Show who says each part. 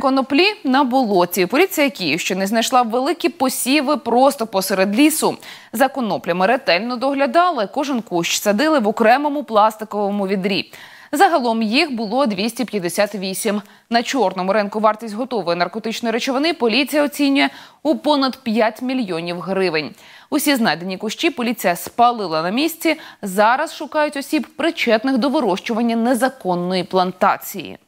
Speaker 1: Коноплі на болоті. Поліція Київщини знайшла великі посіви просто посеред лісу. За коноплями ретельно доглядали. Кожен кущ садили в окремому пластиковому відрі. Загалом їх було 258. На чорному ринку вартість готової наркотичної речовини поліція оцінює у понад 5 мільйонів гривень. Усі знайдені кущі поліція спалила на місці. Зараз шукають осіб причетних до вирощування незаконної плантації.